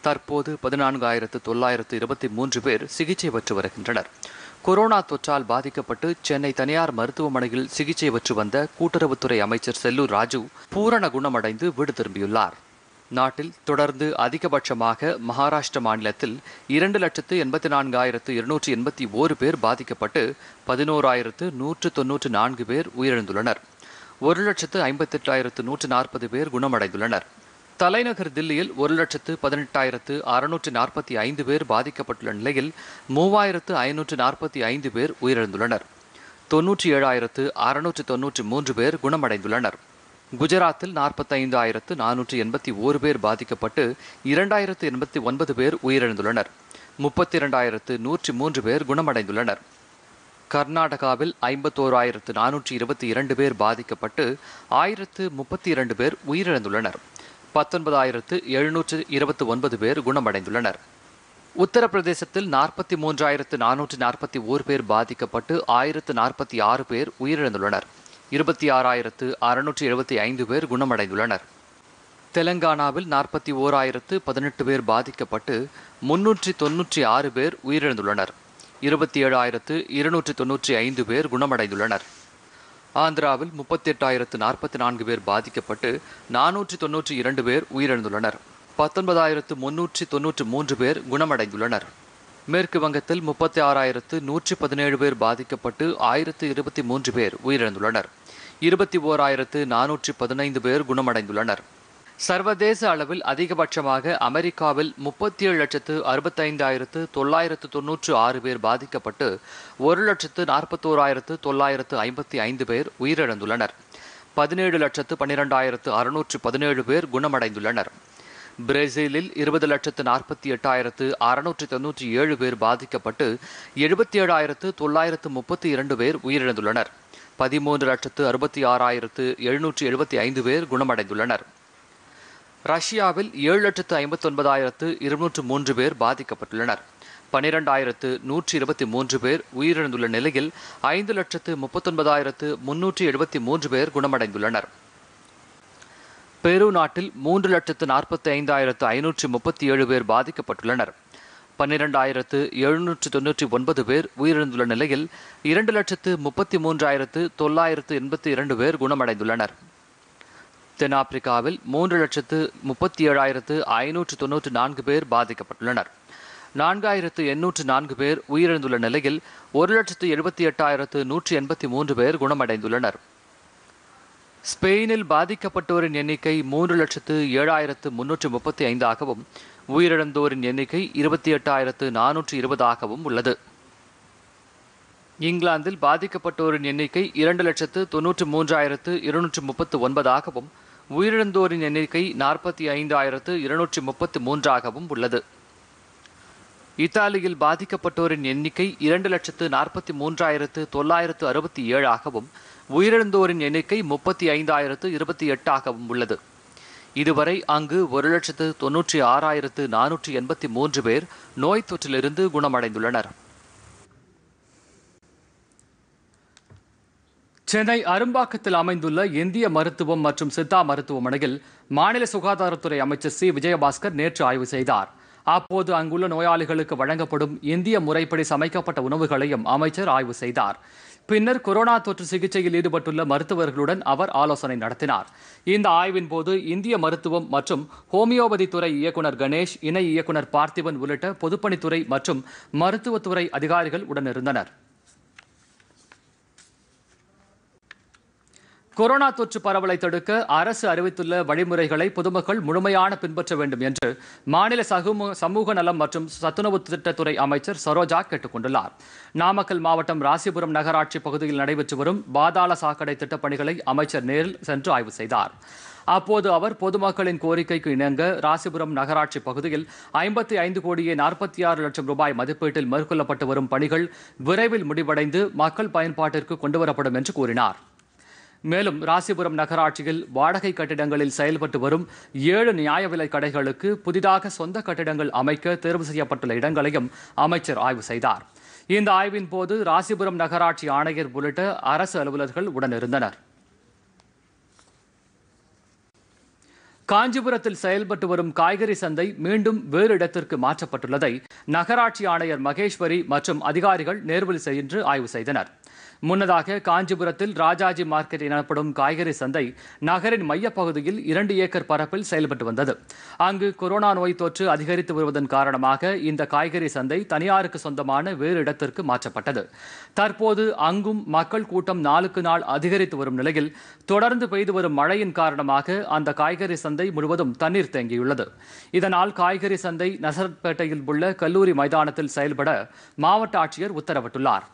தற்போது பதினான்காயிரத்து தொள்ளாயிரத்து இருபத்தி மூன்று பேர் சிகிச்சை பெற்று வருகின்றனர் கொரோனா தொற்றால் பாதிக்கப்பட்டு சென்னை தனியார் மருத்துவமனையில் சிகிச்சை பெற்று வந்த கூட்டுறவுத்துறை அமைச்சர் செல்லூர் ராஜு பூரண குணமடைந்து வீடு திரும்பியுள்ளார் நாட்டில் தொடர்ந்து அதிகபட்சமாக மகாராஷ்டிர மாநிலத்தில் இரண்டு லட்சத்து எண்பத்தி நான்காயிரத்து இருநூற்றி எண்பத்தி ஓரு பேர் பாதிக்கப்பட்டு பதினோராயிரத்து நூற்று தொன்னூற்று நான்கு பேர் உயிரிழந்துள்ளனர் ஒரு லட்சத்து ஐம்பத்தெட்டாயிரத்து நூற்று நாற்பது பேர் குணமடைந்துள்ளனர் தலைநகர் தில்லியில் ஒரு லட்சத்து பதினெட்டாயிரத்து அறுநூற்று நாற்பத்தி ஐந்து பேர் பாதிக்கப்பட்டுள்ள நிலையில் மூவாயிரத்து ஐநூற்று நாற்பத்தி ஐந்து பேர் உயிரிழந்துள்ளனர் தொன்னூற்றி ஏழாயிரத்து அறுநூற்று தொன்னூற்றி மூன்று பேர் குணமடைந்துள்ளனர் குஜராத்தில் நாற்பத்தைந்து ஆயிரத்து நானூற்று எண்பத்தி ஓரு பேர் பாதிக்கப்பட்டு இரண்டாயிரத்து எண்பத்தி ஒன்பது பேர் உயிரிழந்துள்ளனர் முப்பத்தி இரண்டாயிரத்து நூற்றி மூன்று பேர் குணமடைந்துள்ளனர் கர்நாடகாவில் ஐம்பத்தோராயிரத்து நானூற்றி இருபத்தி இரண்டு பேர் பாதிக்கப்பட்டு ஆயிரத்து முப்பத்தி இரண்டு பேர் உயிரிழந்துள்ளனர் பத்தொன்பதாயிரத்து எழுநூற்று இருபத்தி ஒன்பது பேர் குணமடைந்துள்ளனர் உத்தரப்பிரதேசத்தில் நாற்பத்தி மூன்றாயிரத்து நானூற்று நாற்பத்தி ஓர் பேர் பாதிக்கப்பட்டு ஆயிரத்து நாற்பத்தி ஆறு பேர் உயிரிழந்துள்ளனர் இருபத்தி ஆறாயிரத்து அறுநூற்றி எழுபத்தி ஐந்து பேர் குணமடைந்துள்ளனர் தெலங்கானாவில் நாற்பத்தி ஓராயிரத்து பதினெட்டு பேர் பாதிக்கப்பட்டு முன்னூற்றி தொன்னூற்றி ஆறு பேர் உயிரிழந்துள்ளனர் இருபத்தி ஏழாயிரத்து இருநூற்றி தொன்னூற்றி ஐந்து பேர் குணமடைந்துள்ளனர் ஆந்திராவில் முப்பத்தி எட்டாயிரத்து நாற்பத்தி நான்கு பேர் பாதிக்கப்பட்டு நானூற்றி தொன்னூற்றி இரண்டு பேர் உயிரிழந்துள்ளனர் பத்தொன்பதாயிரத்து முன்னூற்றி தொன்னூற்றி மூன்று பேர் குணமடைந்துள்ளனர் மேற்கு வங்கத்தில் முப்பத்தி ஆறாயிரத்து நூற்றி பதினேழு பேர் பாதிக்கப்பட்டு ஆயிரத்து இருபத்தி மூன்று பேர் உயிரிழந்துள்ளனர் இருபத்தி ஓராயிரத்து நானூற்றி பதினைந்து பேர் குணமடைந்துள்ளனர் சர்வதேச அளவில் அதிகபட்சமாக அமெரிக்காவில் முப்பத்தி ஏழு லட்சத்து அறுபத்தைந்தாயிரத்து தொள்ளாயிரத்து தொன்னூற்று ஆறு பேர் பாதிக்கப்பட்டு ஒரு லட்சத்து நாற்பத்தோராயிரத்து தொள்ளாயிரத்து ஐம்பத்தி ஐந்து பேர் உயிரிழந்துள்ளனர் பதினேழு லட்சத்து பன்னிரெண்டாயிரத்து அறுநூற்று பதினேழு பேர் குணமடைந்துள்ளனர் பிரேசிலில் இருபது லட்சத்து நாற்பத்தி எட்டாயிரத்து அறுநூற்று தொன்னூற்றி ஏழு பேர் பாதிக்கப்பட்டு எழுபத்தி ஏழாயிரத்து தொள்ளாயிரத்து முப்பத்தி இரண்டு பேர் உயிரிழந்துள்ளனர் பதிமூன்று லட்சத்து அறுபத்தி ஆறாயிரத்து எழுநூற்று எழுபத்தி ஐந்து பேர் குணமடைந்துள்ளனர் ரஷ்யாவில் ஏழு லட்சத்து ஐம்பத்தி ஒன்பதாயிரத்து இருநூற்று மூன்று பேர் பாதிக்கப்பட்டுள்ளனர் பனிரெண்டாயிரத்து நூற்றி இருபத்தி மூன்று பேர் உயிரிழந்துள்ள நிலையில் ஐந்து லட்சத்து முப்பத்தொன்பதாயிரத்து முன்னூற்றி எழுபத்தி மூன்று பேர் குணமடைந்துள்ளனர் பெரு நாட்டில் மூன்று லட்சத்து நாற்பத்தி ஐந்தாயிரத்து ஐநூற்றி முப்பத்தி ஏழு பேர் பாதிக்கப்பட்டுள்ளனர் பன்னிரெண்டாயிரத்து எழுநூற்று தொன்னூற்றி ஒன்பது பேர் உயிரிழந்துள்ள நிலையில் இரண்டு லட்சத்து முப்பத்தி மூன்றாயிரத்து தொள்ளாயிரத்து எண்பத்தி இரண்டு பேர் குணமடைந்துள்ளனர் தென்னாப்பிரிக்காவில் மூன்று லட்சத்து முப்பத்தி ஏழாயிரத்து ஐநூற்று தொன்னூற்று நான்கு பேர் பாதிக்கப்பட்டுள்ளனர் நான்காயிரத்து எண்ணூற்று நான்கு பேர் உயிரிழந்துள்ள நிலையில் ஒரு லட்சத்து எழுபத்தி எட்டாயிரத்து நூற்றி எண்பத்தி மூன்று பேர் குணமடைந்துள்ளனர் ஸ்பெயினில் பாதிக்கப்பட்டோரின் எண்ணிக்கை மூன்று லட்சத்து ஏழாயிரத்து முன்னூற்று முப்பத்தி ஐந்தாகவும் உயிரிழந்தோரின் எண்ணிக்கை இருபத்தி எட்டாயிரத்து நானூற்று இருபதாகவும் உள்ளது இங்கிலாந்தில் பாதிக்கப்பட்டோரின் எண்ணிக்கை இரண்டு லட்சத்து தொன்னூற்று மூன்றாயிரத்து இருநூற்று முப்பத்து ஒன்பதாகவும் உயிரிழந்தோரின் எண்ணிக்கை நாற்பத்தி ஐந்து ஆயிரத்து இருநூற்றி முப்பத்தி மூன்றாகவும் உள்ளது இத்தாலியில் பாதிக்கப்பட்டோரின் எண்ணிக்கை இரண்டு லட்சத்து நாற்பத்தி மூன்றாயிரத்து தொள்ளாயிரத்து அறுபத்தி ஏழாகவும் உயிரிழந்தோரின் எண்ணிக்கை முப்பத்தி ஐந்தாயிரத்து இருபத்தி எட்டாகவும் உள்ளது இதுவரை அங்கு ஒரு லட்சத்து தொன்னூற்றி ஆறாயிரத்து நானூற்றி எண்பத்தி மூன்று பேர் நோய் தொற்றிலிருந்து குணமடைந்துள்ளனர் சென்னை அரும்பாக்கத்தில் அமைந்துள்ள இந்திய மருத்துவம் மற்றும் சித்தா மருத்துவமனையில் மாநில சுகாதாரத்துறை அமைச்சர் சி விஜயபாஸ்கர் நேற்று ஆய்வு செய்தார் அப்போது அங்குள்ள நோயாளிகளுக்கு வழங்கப்படும் இந்திய முறைப்படி சமைக்கப்பட்ட உணவுகளையும் அமைச்சர் ஆய்வு செய்தார் பின்னர் கொரோனா தொற்று சிகிச்சையில் ஈடுபட்டுள்ள மருத்துவர்களுடன் அவர் ஆலோசனை நடத்தினார் இந்த ஆய்வின் போது இந்திய மருத்துவம் மற்றும் ஹோமியோபதி துறை இயக்குநர் கணேஷ் இணை இயக்குநர் பார்த்திபன் உள்ளிட்ட பொதுப்பணித்துறை மற்றும் மருத்துவத்துறை அதிகாரிகள் உடனிருந்தனர் கொரோனா தொற்று பரவலை தடுக்க அரசு அறிவித்துள்ள வழிமுறைகளை பொதுமக்கள் முழுமையான பின்பற்ற வேண்டும் என்று மாநில சமூக நலம் மற்றும் சத்துணவு திட்டத்துறை அமைச்சர் சரோஜா கேட்டுக் கொண்டுள்ளார் நாமக்கல் மாவட்டம் ராசிபுரம் நகராட்சி பகுதியில் நடைபெற்று வரும் பாதாள சாக்கடை திட்டப் பணிகளை அமைச்சர் நேரில் சென்று ஆய்வு செய்தார் அப்போது அவர் பொதுமக்களின் கோரிக்கைக்கு இணங்க ராசிபுரம் நகராட்சி பகுதியில் ஐம்பத்தி ஐந்து கோடியே நாற்பத்தி ஆறு லட்சம் ரூபாய் மதிப்பீட்டில் மேற்கொள்ளப்பட்டு வரும் பணிகள் விரைவில் முடிவடைந்து மக்கள் பயன்பாட்டிற்கு கொண்டுவரப்படும் என்று கூறினார் மேலும் ராசிபுரம் நகராட்சியில் வாடகை கட்டிடங்களில் செயல்பட்டு வரும் ஏழு நியாய விலை கடைகளுக்கு புதிதாக சொந்த கட்டிடங்கள் அமைக்க தேர்வு செய்யப்பட்டுள்ள இடங்களையும் அமைச்சர் ஆய்வு செய்தார் இந்த ஆய்வின் போது ராசிபுரம் நகராட்சி ஆணையர் உள்ளிட்ட அரசு அலுவலர்கள் உடனிருந்தனர் காஞ்சிபுரத்தில் செயல்பட்டு வரும் காய்கறி சந்தை மீண்டும் வேறு இடத்திற்கு மாற்றப்பட்டுள்ளதை நகராட்சி ஆணையர் மகேஸ்வரி மற்றும் அதிகாரிகள் நேர்வில் சென்று ஆய்வு செய்தனர் முன்னதாக காஞ்சிபுரத்தில் ராஜாஜி மார்க்கெட் எனப்படும் காய்கறி சந்தை நகரின் மையப்பகுதியில் இரண்டு ஏக்கர் பரப்பில் செயல்பட்டு வந்தது அங்கு கொரோனா நோய் தொற்று அதிகரித்து வருவதன் காரணமாக இந்த காய்கறி சந்தை தனியாருக்கு சொந்தமான வேறு இடத்திற்கு மாற்றப்பட்டது தற்போது அங்கும் மக்கள் கூட்டம் நாளுக்கு நாள் அதிகரித்து வரும் நிலையில் தொடர்ந்து பெய்து வரும் மழையின் காரணமாக அந்த காய்கறி சந்தை முழுவதும் தண்ணீர் தேங்கியுள்ளது இதனால் காய்கறி சந்தை நசரத்பேட்டையில் உள்ள கல்லூரி மைதானத்தில் செயல்பட மாவட்ட ஆட்சியர் உத்தரவிட்டுள்ளார்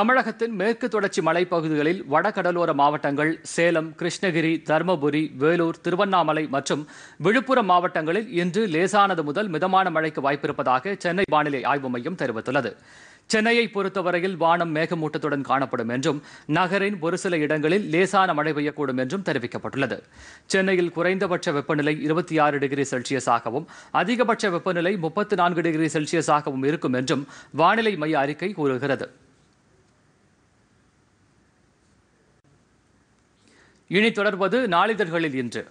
தமிழகத்தின் மேற்கு தொடர்ச்சி மலைப்பகுதிகளில் வடகடலோர மாவட்டங்கள் சேலம் கிருஷ்ணகிரி தருமபுரி வேலூர் திருவண்ணாமலை மற்றும் விழுப்புரம் மாவட்டங்களில் இன்று லேசானது முதல் மிதமான மழைக்கு வாய்ப்பிருப்பதாக சென்னை வானிலை ஆய்வு மையம் தெரிவித்துள்ளது சென்னையை பொறுத்தவரையில் வானம் மேகமூட்டத்துடன் காணப்படும் என்றும் நகரின் ஒரு சில இடங்களில் லேசான மழை பெய்யக்கூடும் என்றும் தெரிவிக்கப்பட்டுள்ளது சென்னையில் குறைந்தபட்ச வெப்பநிலை இருபத்தி ஆறு டிகிரி செல்சியஸாகவும் அதிகபட்ச வெப்பநிலை முப்பத்தி நான்கு டிகிரி செல்சியஸாகவும் இருக்கும் என்றும் வானிலை மைய அறிக்கை கூறுகிறது இனி தொடர்வது நாளிதழ்களில் இன்று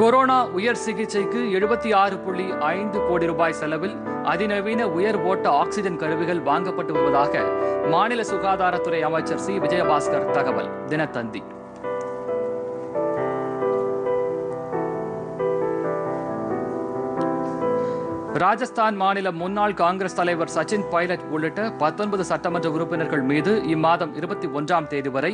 கொரோனா உயர் சிகிச்சைக்கு எழுபத்தி ஆறு புள்ளி ஐந்து கோடி ரூபாய் செலவில் அதிநவீன உயர் ஓட்ட ஆக்சிஜன் கருவிகள் வாங்கப்பட்டு வருவதாக மாநில சுகாதாரத்துறை அமைச்சர் சி விஜயபாஸ்கர் தகவல் தினத்தந்தி ராஜஸ்தான் மாநில முன்னாள் காங்கிரஸ் தலைவர் சச்சின் பைலட் உள்ளிட்ட பத்தொன்பது சட்டமன்ற உறுப்பினர்கள் மீது இம்மாதம் இருபத்தி ஒன்றாம் தேதி வரை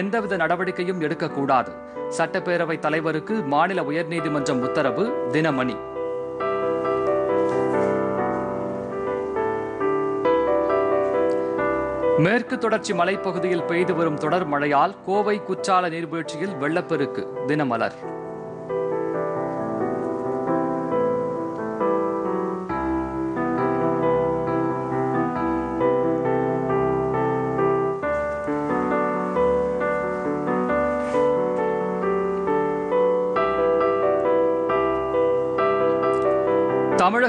எந்தவித நடவடிக்கையும் எடுக்கக்கூடாது சட்டப்பேரவை தலைவருக்கு மாநில உயர்நீதிமன்றம் உத்தரவு தினமணி மேற்கு தொடர்ச்சி மலைப்பகுதியில் பெய்து வரும் தொடர் மழையால் கோவை குற்றால நீர்வீழ்ச்சியில் வெள்ளப்பெருக்கு தினமலர்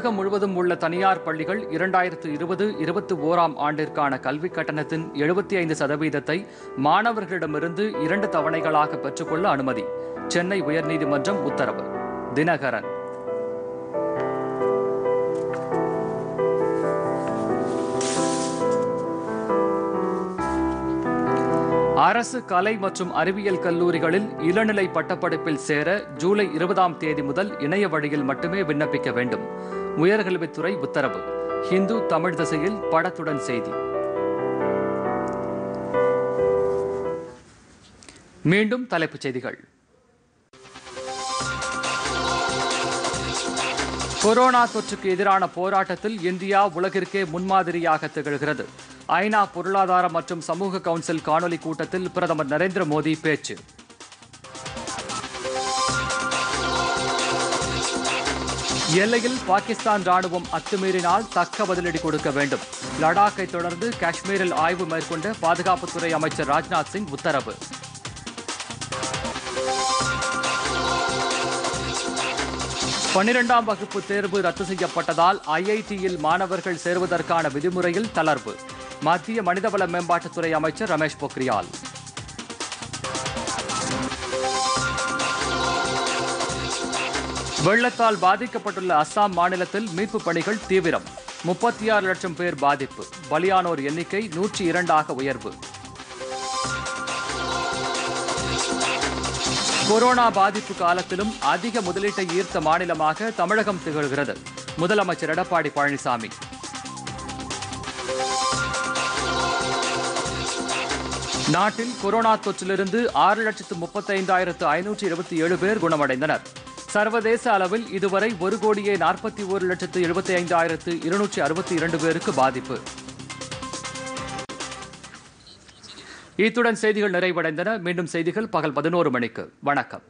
தமிழகம் முழுவதும் உள்ள தனியார் பள்ளிகள் இரண்டாயிரத்து இருபது இருபத்தி ஓராம் ஆண்டிற்கான கல்விக் கட்டணத்தின் எழுபத்தி ஐந்து சதவீதத்தை மாணவர்களிடமிருந்து இரண்டு தவணைகளாக பெற்றுக்கொள்ள அனுமதி சென்னை உயர்நீதிமன்றம் உத்தரவு தினகரன் அரசு கலை மற்றும் அறிவியல் கல்லூரிகளில் இளநிலை பட்டப்படிப்பில் சேர ஜூலை இருபதாம் தேதி முதல் இணைய வழியில் மட்டுமே விண்ணப்பிக்க வேண்டும் உயர்கல்வித்துறை உத்தரவு ஹிந்து தமிழ் திசையில் படத்துடன் செய்தி மீண்டும் தலைப்புச் செய்திகள் கொரோனா தொற்றுக்கு எதிரான போராட்டத்தில் இந்தியா உலகிற்கே முன்மாதிரியாக திகழ்கிறது ஐநா பொருளாதார மற்றும் சமூக கவுன்சில் காணொலி கூட்டத்தில் பிரதமர் நரேந்திர மோடி பேச்சு எல்லையில் பாகிஸ்தான் ராணுவம் அத்துமீறினால் தக்க பதிலடி கொடுக்க வேண்டும் லடாக்கை தொடர்ந்து காஷ்மீரில் ஆய்வு மேற்கொண்ட பாதுகாப்புத்துறை அமைச்சர் ராஜ்நாத் சிங் உத்தரவு பனிரெண்டாம் வகுப்பு தேர்வு ரத்து செய்யப்பட்டதால் ஐஐடியில் மாணவர்கள் சேருவதற்கான விதிமுறையில் தளர்வு மத்திய மனிதவள மேம்பாட்டுத்துறை அமைச்சர் ரமேஷ் பொக்ரியால் வெள்ளத்தால் பாதிக்கப்பட்டுள்ள அஸ்ஸாம் மாநிலத்தில் மீட்புப் பணிகள் தீவிரம் முப்பத்தி ஆறு லட்சம் பேர் பாதிப்பு பலியானோர் எண்ணிக்கை நூற்றி இரண்டாக உயர்வு கொரோனா பாதிப்பு காலத்திலும் அதிக முதலீட்டை ஈர்த்த மாநிலமாக தமிழகம் திகழ்கிறது முதலமைச்சர் எடப்பாடி பழனிசாமி நாட்டில் கொரோனா தொற்றிலிருந்து ஆறு லட்சத்து முப்பத்தைந்தாயிரத்து ஐநூற்றி இருபத்தி ஏழு பேர் குணமடைந்தனர் சர்வதேச அளவில் இதுவரை ஒரு கோடியே நாற்பத்தி ஒரு லட்சத்து எழுபத்தி ஐந்தாயிரத்து இருநூற்றி அறுபத்தி இரண்டு பேருக்கு பாதிப்பு இத்துடன் செய்திகள் நிறைவடைந்தன மீண்டும் செய்திகள் பகல் பதினோரு மணிக்கு வணக்கம்